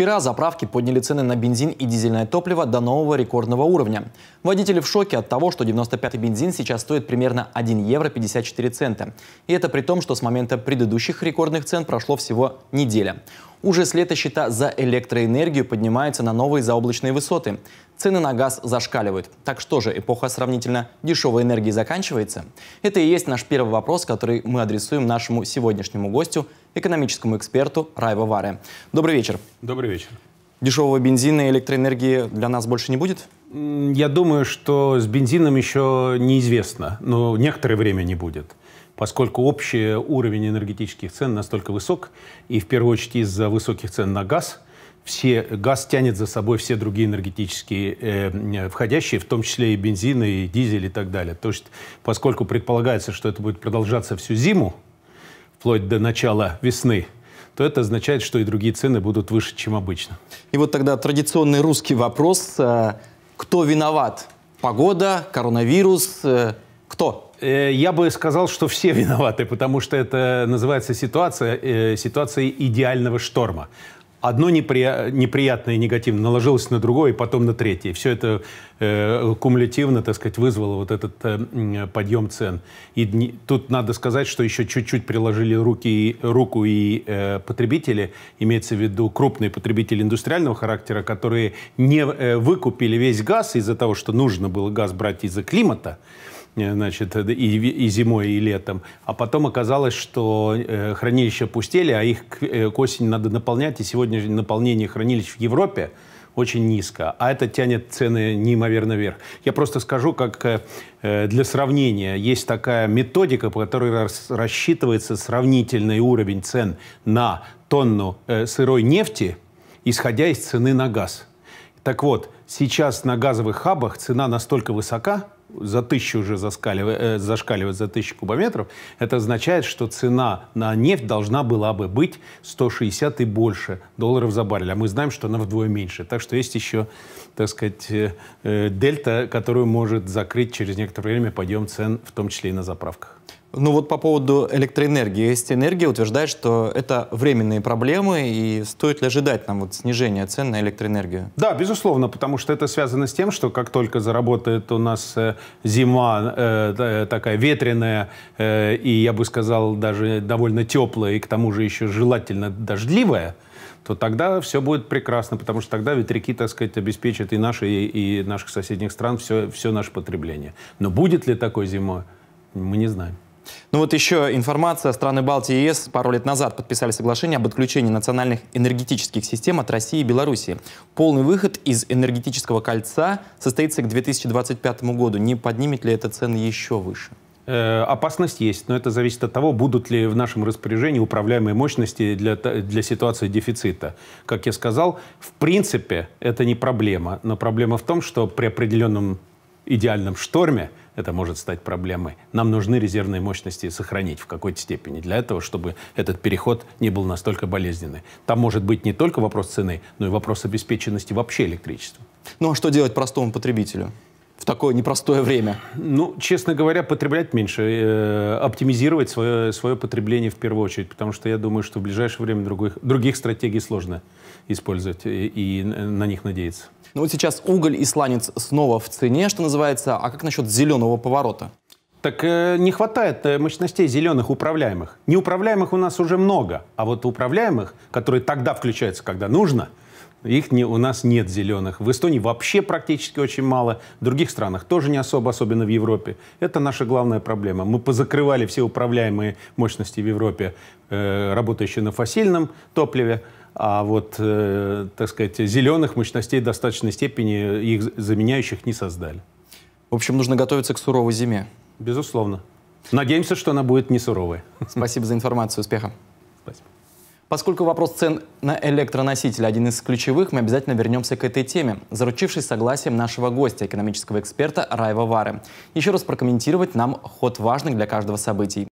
Вчера заправки подняли цены на бензин и дизельное топливо до нового рекордного уровня. Водители в шоке от того, что 95-й бензин сейчас стоит примерно 1 евро 54 цента. И это при том, что с момента предыдущих рекордных цен прошло всего неделя. Уже с лета счета за электроэнергию поднимаются на новые заоблачные высоты. Цены на газ зашкаливают. Так что же, эпоха сравнительно дешевой энергии заканчивается? Это и есть наш первый вопрос, который мы адресуем нашему сегодняшнему гостю, экономическому эксперту Райва Варе. Добрый вечер. Добрый вечер. Дешевого бензина и электроэнергии для нас больше не будет? Я думаю, что с бензином еще неизвестно, но некоторое время не будет поскольку общий уровень энергетических цен настолько высок, и в первую очередь из-за высоких цен на газ, все, газ тянет за собой все другие энергетические э, входящие, в том числе и бензин, и дизель и так далее. То есть, поскольку предполагается, что это будет продолжаться всю зиму, вплоть до начала весны, то это означает, что и другие цены будут выше, чем обычно. И вот тогда традиционный русский вопрос. Э, кто виноват? Погода, коронавирус, э, кто? Э, я бы сказал, что все виноваты, потому что это называется ситуация, э, ситуация идеального шторма. Одно неприятное и негативное наложилось на другое, и потом на третье. Все это э, кумулятивно, так сказать, вызвало вот этот э, подъем цен. И дни... тут надо сказать, что еще чуть-чуть приложили руки, руку и э, потребители, имеется в виду крупные потребители индустриального характера, которые не э, выкупили весь газ из-за того, что нужно было газ брать из-за климата. Э, значит, э, и, и зимой, и летом. А потом оказалось, что э, хранилища пустели, а их к осени надо наполнять, и сегодня наполнение хранилищ в Европе очень низко, а это тянет цены неимоверно вверх. Я просто скажу, как для сравнения, есть такая методика, по которой рассчитывается сравнительный уровень цен на тонну сырой нефти, исходя из цены на газ. Так вот, сейчас на газовых хабах цена настолько высока, за тысячу уже э, зашкаливает за тысячу кубометров, это означает, что цена на нефть должна была бы быть 160 и больше долларов за баррель. А мы знаем, что она вдвое меньше. Так что есть еще, так сказать, э, э дельта, которую может закрыть через некоторое время подъем цен, в том числе и на заправках. Ну вот по поводу электроэнергии. есть Энергия утверждает, что это временные проблемы, и стоит ли ожидать нам вот снижения цен на электроэнергию? Да, безусловно, потому что это связано с тем, что как только заработает у нас э, зима э, э, такая ветреная, э, и я бы сказал даже довольно теплая, и к тому же еще желательно дождливая, то тогда все будет прекрасно, потому что тогда ветряки, так сказать, обеспечат и наши, и, и наших соседних стран все, все наше потребление. Но будет ли такой зимой, мы не знаем. Ну вот еще информация. Страны Балтии и ЕС пару лет назад подписали соглашение об отключении национальных энергетических систем от России и Белоруссии. Полный выход из энергетического кольца состоится к 2025 году. Не поднимет ли это цены еще выше? Э, опасность есть, но это зависит от того, будут ли в нашем распоряжении управляемые мощности для, для ситуации дефицита. Как я сказал, в принципе это не проблема, но проблема в том, что при определенном идеальном шторме это может стать проблемой. Нам нужны резервные мощности сохранить в какой-то степени для этого, чтобы этот переход не был настолько болезненный. Там может быть не только вопрос цены, но и вопрос обеспеченности вообще электричеством. Ну а что делать простому потребителю? в такое непростое время? Ну, честно говоря, потреблять меньше, э, оптимизировать свое, свое потребление в первую очередь, потому что я думаю, что в ближайшее время других, других стратегий сложно использовать и, и на них надеяться. Ну вот сейчас уголь и сланец снова в цене, что называется. А как насчет зеленого поворота? Так э, не хватает э, мощностей зеленых управляемых. Неуправляемых у нас уже много, а вот управляемых, которые тогда включаются, когда нужно, их не, у нас нет зеленых. В Эстонии вообще практически очень мало. В других странах тоже не особо, особенно в Европе. Это наша главная проблема. Мы позакрывали все управляемые мощности в Европе, э, работающие на фосильном топливе. А вот, э, так сказать, зеленых мощностей в достаточной степени их заменяющих не создали. В общем, нужно готовиться к суровой зиме. Безусловно. Надеемся, что она будет не суровой. Спасибо за информацию. Успеха. Спасибо. Поскольку вопрос цен на электроносители один из ключевых, мы обязательно вернемся к этой теме, заручившись согласием нашего гостя, экономического эксперта Раева Вары. Еще раз прокомментировать нам ход важных для каждого событий.